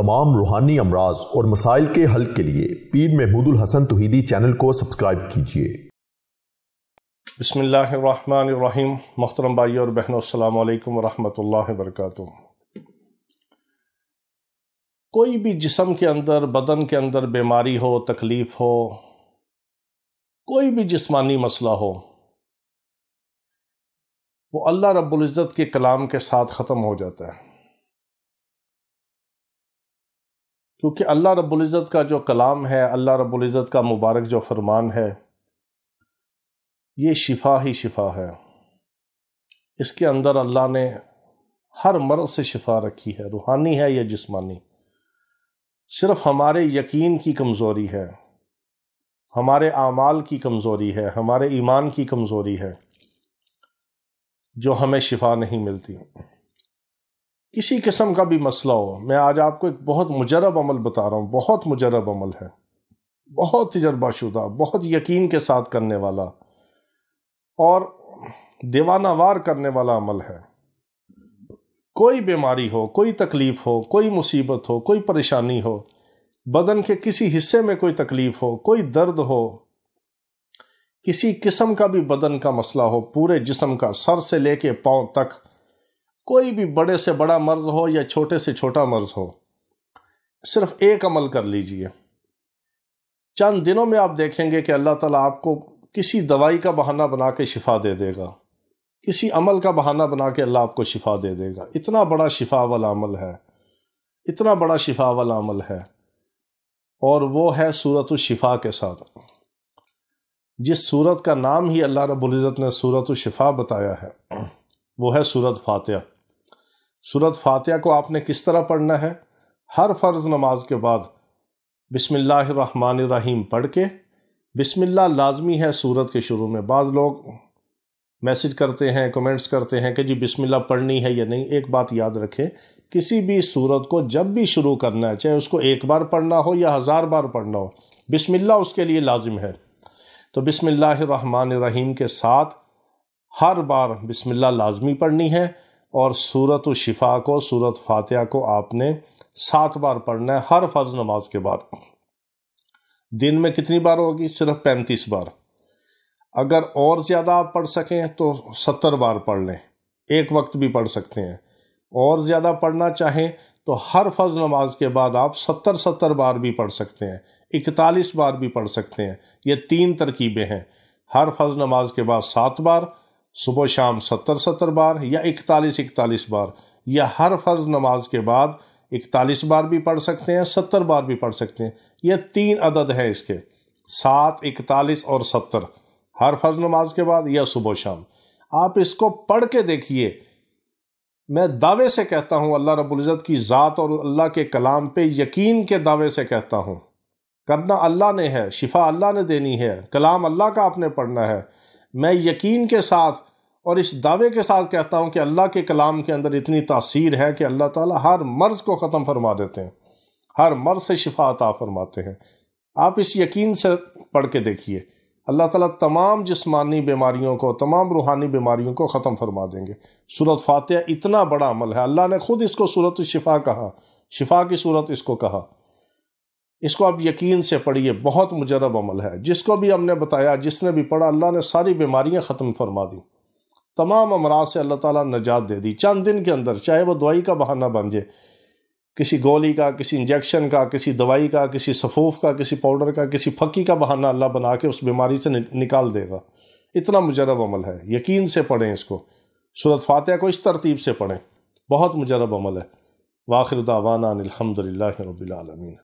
तमाम रूहानी अमराज और मसाइल के हल के लिए पीर महमूद हसन तोहीदी चैनल को सब्सक्राइब कीजिए बसमीम मोहतरम भाई और बहनों अल्लाम वरहमल वरक कोई भी जिसम के अंदर बदन के अंदर बीमारी हो तकलीफ़ हो कोई भी जिसमानी मसला हो वो अल्लाह रब्बुल इज़्ज़त के कलाम के साथ ख़त्म हो जाता है क्योंकि अल्लाह रब्ज़त का जो कलाम है अल्लाह रब्ज़त का मुबारक जो फरमान है ये शिफा ही शिफा है इसके अंदर अल्लाह ने हर मर्ज से शिफा रखी है रूहानी है या जिस्मानी सिर्फ हमारे यकीन की कमज़ोरी है हमारे आमाल की कमज़ोरी है हमारे ईमान की कमज़ोरी है जो हमें शिफा नहीं मिलती किसी किस्म का भी मसला हो मैं आज आपको एक बहुत मुजरब अमल बता रहा हूँ बहुत मुजरब अमल है बहुत तजर्बाशुदा बहुत यकीन के साथ करने वाला और दीवानावार करने वाला अमल है कोई बीमारी हो कोई तकलीफ़ हो कोई मुसीबत हो कोई परेशानी हो बदन के किसी हिस्से में कोई तकलीफ़ हो कोई दर्द हो किसी किस्म का भी बदन का मसला हो पूरे जिसम का सर से लेके पाँव तक कोई भी बड़े से बड़ा मर्ज़ हो या छोटे से छोटा मर्ज़ हो सिर्फ एक अमल कर लीजिए चंद दिनों में आप देखेंगे कि अल्लाह ताला आपको किसी दवाई का बहाना बना के शिफा दे देगा किसी अमल का बहाना बना के अल्लाह आपको शिफा दे देगा इतना बड़ा शिफा वाला अमल है इतना बड़ा शिफा वाला अमल है और वो है सूरत शिफा के साथ जिस सूरत का नाम ही अल्लाह रब्ज़त ने सूरत शिफा बताया है वो है सूरत फातह सूरत फातिहा को आपने किस तरह पढ़ना है हर फ़र्ज़ नमाज के बाद बिसमीम पढ़ के बिसमिल्ला लाजमी है सूरत के शुरू में बाज़ लोग मैसेज करते हैं कमेंट्स करते हैं कि जी बिसमिल्ला पढ़नी है या नहीं एक बात याद रखें किसी भी सूरत को जब भी शुरू करना है चाहे उसको एक बार पढ़ना हो या हज़ार बार पढ़ना हो बिसमिल्ला उसके लिए लाजिम है तो बिसमिल्लाम के साथ हर बार बिसमिल्ला लाजमी पढ़नी है और सूरत शिफा को सूरत फातिहा को आपने सात बार पढ़ना है हर फर्ज नमाज के बाद दिन में कितनी बार होगी सिर्फ पैंतीस बार अगर और ज़्यादा आप पढ़ सकें तो सत्तर बार पढ़ लें एक वक्त भी पढ़ सकते हैं और ज़्यादा पढ़ना चाहें तो हर फर्ज नमाज के बाद आप सत्तर सत्तर बार भी पढ़ सकते हैं इकतालीस बार भी पढ़ सकते हैं ये तीन तरकीबें हैं हर फर्ज नमाज के बाद सात बार सुबह शाम सत्तर सत्तर बार या इकतालीस इकतालीस बार या हर फर्ज नमाज के बाद इकतालीस बार भी पढ़ सकते हैं सत्तर बार भी पढ़ सकते हैं यह तीन अदद हैं इसके सात इकतालीस और सत्तर हर फर्ज नमाज के बाद या सुबह शाम आप इसको पढ़ के देखिए मैं दावे से कहता हूँ अल्लाह रबुल्ज़त की ज़ात और अल्लाह के कलाम पे यकीन के दावे से कहता हूँ करना अल्लाह ने है शिफा अल्लाह ने देनी है कलाम अल्लाह का आपने पढ़ना है मैं यकीन के साथ और इस दावे के साथ कहता हूँ कि अल्लाह के कलाम के अंदर इतनी तासीर है कि अल्लाह ताला हर मर्ज़ को ख़त्म फरमा देते हैं हर मर्ज़ से शिफा अता फरमाते हैं आप इस यकीन से पढ़ के देखिए अल्लाह ताला तमाम जिस्मानी बीमारियों को तमाम रूहानी बीमारियों को ख़त्म फरमा देंगे सूरत फातह इतना बड़ा अमल है अल्लाह ने ख़ुद इसको सूरत शिफा कहा शिफा की सूरत इसको कहा इसको आप यकीन से पढ़िए बहुत मुजरब अमल है जिसको भी हमने बताया जिसने भी पढ़ा अल्लाह ने सारी बीमारियाँ ख़त्म फरमा दी तमाम अमराज से अल्लाह ताला नजात दे दी चंद दिन के अंदर चाहे वो दवाई का बहाना बन जाए किसी गोली का किसी इंजेक्शन का किसी दवाई का किसी सफ़ूफ का किसी पाउडर का किसी फक्की का बहाना अल्लाह बना के उस बीमारी से निकाल देगा इतना मुजरब अमल है यकीन से पढ़ें इसको सूरत फातह को इस तरतीब से पढ़ें बहुत मुजरब अमल है वाखिर दावाना अलहमदिल्ला रबीआलमीन